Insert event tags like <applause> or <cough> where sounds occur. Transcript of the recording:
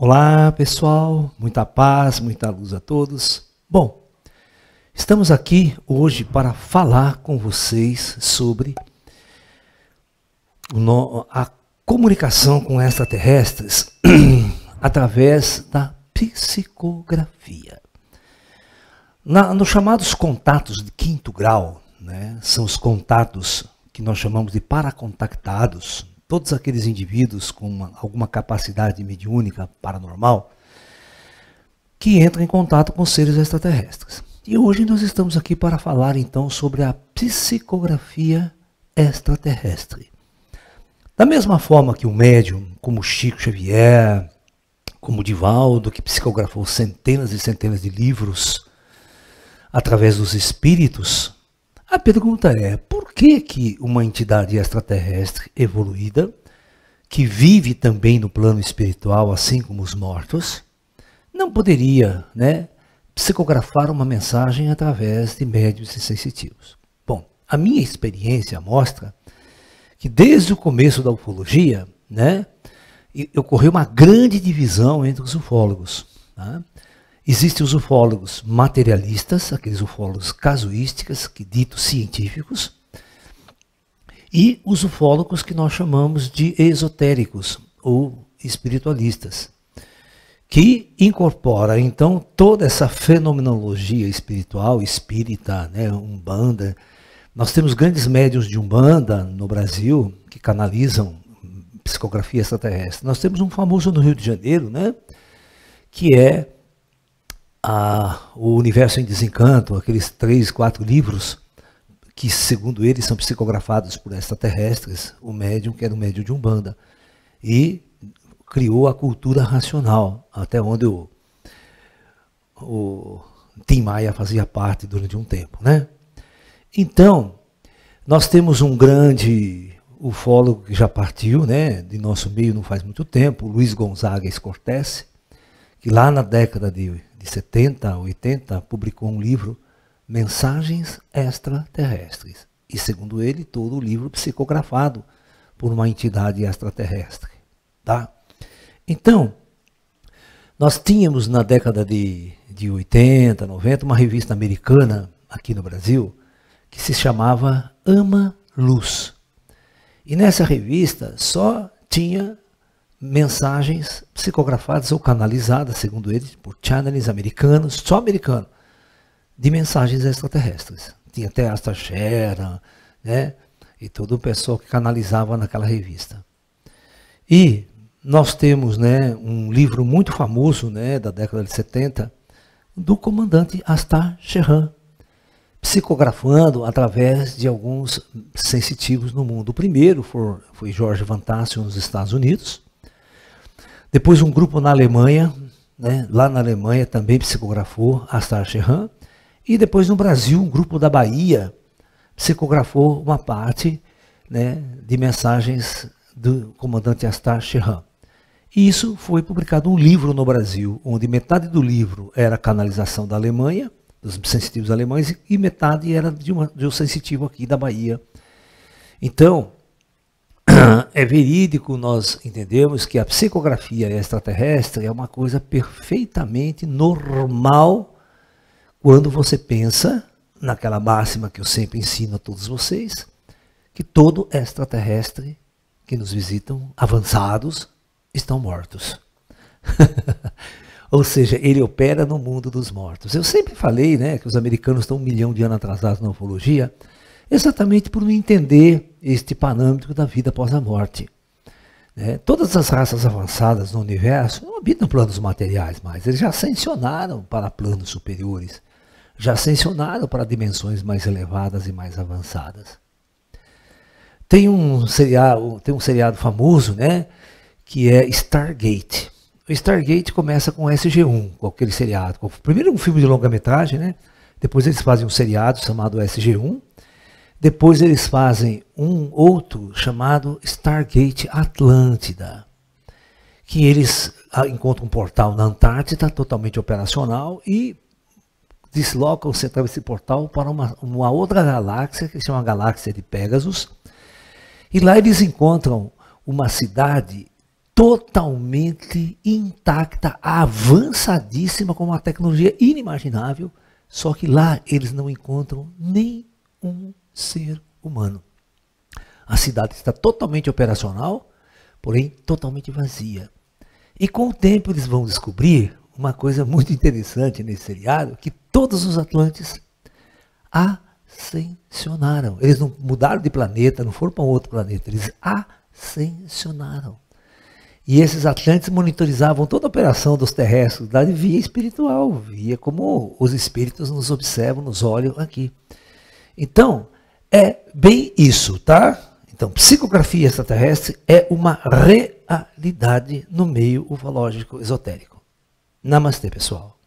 Olá pessoal, muita paz, muita luz a todos. Bom, estamos aqui hoje para falar com vocês sobre a comunicação com extraterrestres <clears throat> através da psicografia. Na, nos chamados contatos de quinto grau, né, são os contatos que nós chamamos de paracontactados, todos aqueles indivíduos com uma, alguma capacidade mediúnica paranormal que entram em contato com seres extraterrestres. E hoje nós estamos aqui para falar então sobre a psicografia extraterrestre. Da mesma forma que o médium, como Chico Xavier, como Divaldo, que psicografou centenas e centenas de livros através dos espíritos, a pergunta é: por que, que uma entidade extraterrestre evoluída, que vive também no plano espiritual, assim como os mortos, não poderia né, psicografar uma mensagem através de médios e sensitivos? Bom, a minha experiência mostra que desde o começo da ufologia, né, ocorreu uma grande divisão entre os ufólogos. Tá? Existem os ufólogos materialistas, aqueles ufólogos casuísticas, que ditos científicos, e os ufólogos que nós chamamos de esotéricos ou espiritualistas, que incorpora então toda essa fenomenologia espiritual, espírita, né, umbanda. Nós temos grandes médiuns de umbanda no Brasil que canalizam psicografia extraterrestre. Nós temos um famoso no Rio de Janeiro, né, que é a, O Universo em Desencanto, aqueles três, quatro livros que, segundo eles, são psicografados por extraterrestres, o médium, que era o médium de Umbanda. E criou a cultura racional, até onde o, o Tim Maia fazia parte durante um tempo. Né? Então, nós temos um grande ufólogo que já partiu, né, de nosso meio não faz muito tempo, Luiz Gonzaga Escortese, que lá na década de, de 70, 80, publicou um livro, Mensagens Extraterrestres. E, segundo ele, todo o livro psicografado por uma entidade extraterrestre. Tá? Então, nós tínhamos na década de, de 80, 90, uma revista americana aqui no Brasil que se chamava Ama Luz. E nessa revista só tinha mensagens psicografadas ou canalizadas, segundo ele, por channels americanos, só americano, de mensagens extraterrestres. Tinha até Asta Xera, né? E todo o pessoal que canalizava naquela revista. E nós temos, né, um livro muito famoso, né, da década de 70, do comandante Astar Sherran, psicografando através de alguns sensitivos no mundo. O primeiro foi, Jorge Vantássio nos Estados Unidos, depois um grupo na Alemanha, né, lá na Alemanha também psicografou Astar Sheehan. E depois no Brasil, um grupo da Bahia psicografou uma parte né, de mensagens do comandante Astar Sheehan. E isso foi publicado um livro no Brasil, onde metade do livro era a canalização da Alemanha, dos sensitivos alemães, e metade era de, uma, de um sensitivo aqui da Bahia. Então, é. é verídico, nós entendemos que a psicografia extraterrestre é uma coisa perfeitamente normal quando você pensa naquela máxima que eu sempre ensino a todos vocês, que todo extraterrestre que nos visitam, avançados, estão mortos. <laughs> Ou seja, ele opera no mundo dos mortos. Eu sempre falei né, que os americanos estão um milhão de anos atrasados na ufologia, exatamente por não entender este parâmetro da vida após a morte. Né? todas as raças avançadas no universo não habitam planos materiais mais, eles já ascensionaram para planos superiores, já ascensionaram para dimensões mais elevadas e mais avançadas. Tem um seriado, tem um seriado famoso, né, que é Stargate. O Stargate começa com SG1, com aquele seriado. Primeiro um filme de longa-metragem, né? Depois eles fazem um seriado chamado SG1, depois eles fazem um outro chamado Stargate Atlântida, que eles ah, encontram um portal na Antártida totalmente operacional e deslocam-se através desse portal para uma, uma outra galáxia, que se chama Galáxia de Pegasus, e lá eles encontram uma cidade totalmente intacta, avançadíssima, com uma tecnologia inimaginável, só que lá eles não encontram nem um ser humano. A cidade está totalmente operacional, porém totalmente vazia. E com o tempo eles vão descobrir uma coisa muito interessante nesse seriado, que todos os Atlantes ascensionaram. Eles não mudaram de planeta, não foram para um outro planeta, eles ascensionaram. E esses atlantes monitorizavam toda a operação dos terrestres da via espiritual, via como os espíritos nos observam, nos olham aqui. Então, é bem isso, tá? Então, psicografia extraterrestre é uma realidade no meio ufológico esotérico. Namastê, pessoal.